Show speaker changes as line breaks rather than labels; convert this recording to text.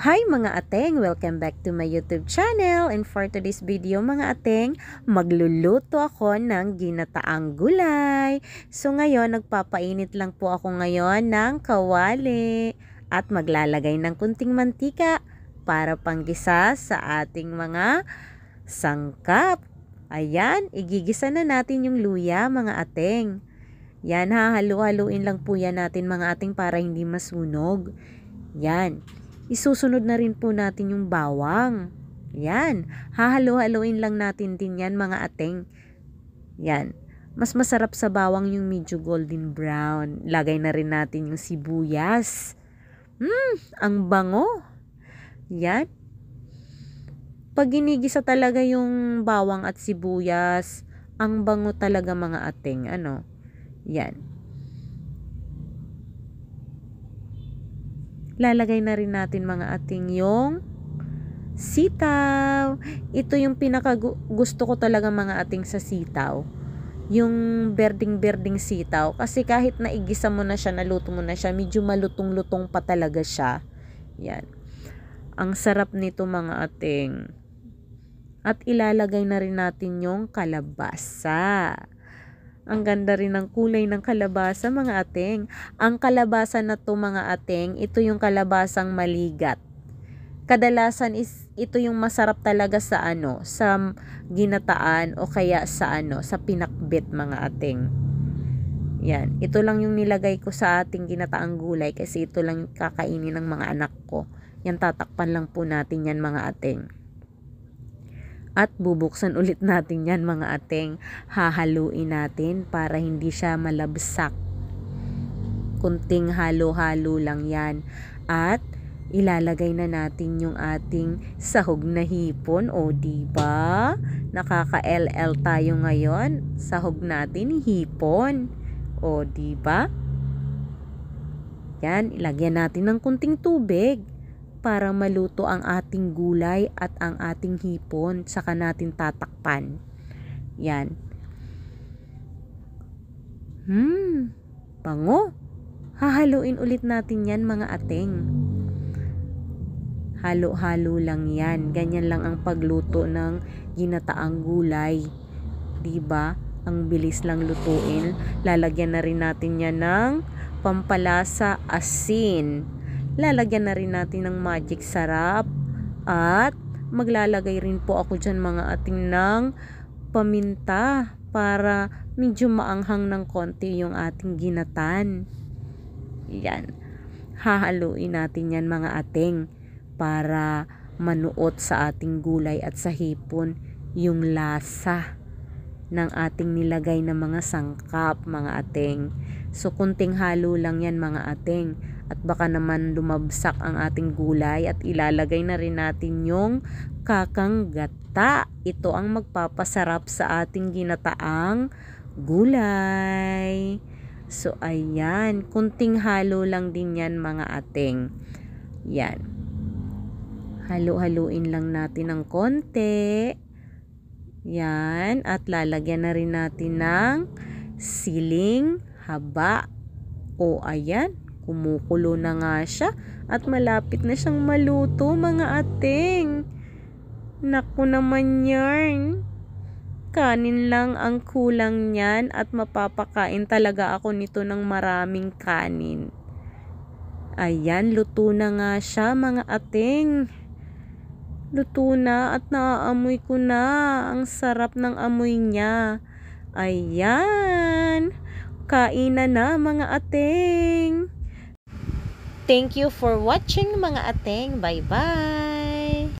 Hi mga ateng! Welcome back to my YouTube channel and for today's video mga ateng, magluluto ako ng ginataang gulay. So ngayon, nagpapainit lang po ako ngayon ng kawali at maglalagay ng kunting mantika para panggisa sa ating mga sangkap. Ayan, igigisa na natin yung luya mga ateng. Yan, hahalo-haluin lang po yan natin mga ating para hindi masunog. Yan isusunod na rin po natin yung bawang. Yan. Hahalo-haloin lang natin din yan mga ateng. Yan. Mas masarap sa bawang yung medyo golden brown. Lagay na rin natin yung sibuyas. Mmm, ang bango. Yan. Pag ginigisa talaga yung bawang at sibuyas, ang bango talaga mga ating ano. Yan. lalagay na rin natin mga ating yung sitaw. Ito yung pinaka gusto ko talaga mga ating sa sitaw. Yung berding-berding sitaw. Kasi kahit naigisa mo na siya, naluto mo na siya, medyo malutong-lutong pa talaga siya. Yan. Ang sarap nito mga ating. At ilalagay na rin natin yung kalabasa. Ang ganda rin ng kulay ng kalabasa mga ating. Ang kalabasa na to mga ating, ito yung kalabasang maligat. Kadalasan is ito yung masarap talaga sa ano, sa ginataan o kaya sa ano, sa pinakbit mga ating. Yan, ito lang yung nilagay ko sa ating ginataang gulay kasi ito lang kakainin ng mga anak ko. Yan tatakpan lang po natin yan mga ating at bubuksan ulit natin yan mga ating Hahaluin natin para hindi siya malabsak. Kunting halo-halo lang yan. At ilalagay na natin yung ating sahog na hipon o di ba nakaka LL tayo ngayon sahog natin hipon o di ba yan ilagyan natin ng kunting tubig para maluto ang ating gulay at ang ating hipon saka natin tatakpan yan hmm pango hahaluin ulit natin yan mga ating halo-halo lang yan ganyan lang ang pagluto ng ginataang gulay 'di ba? Ang bilis lang lutuin. Lalagyan na rin natin 'yan ng pampalasa asin lalagyan na rin natin ng magic sarap at maglalagay rin po ako dyan mga ating ng paminta para medyo maanghang ng konti yung ating ginatan. Yan. Hahaluin natin yan mga ating para manuot sa ating gulay at sa hipon yung lasa ng ating nilagay na mga sangkap mga ating. So kunting halo lang yan mga ating at baka naman lumabsak ang ating gulay at ilalagay na rin natin yung kakang gata. Ito ang magpapasarap sa ating ginataang gulay. So ayan, kunting halo lang din yan mga ating. Yan. Halo-haluin lang natin ng konti. Yan. At lalagyan na rin natin ng siling haba. O ayan, Kumukulo na nga siya at malapit na siyang maluto mga ating. Naku naman yarn. Kanin lang ang kulang niyan at mapapakain talaga ako nito ng maraming kanin. Ayan, luto na nga siya mga ating. Luto na at naaamoy ko na. Ang sarap ng amoy niya. Ayan. Kainan na mga ating. Thank you for watching mga ateng. Bye-bye!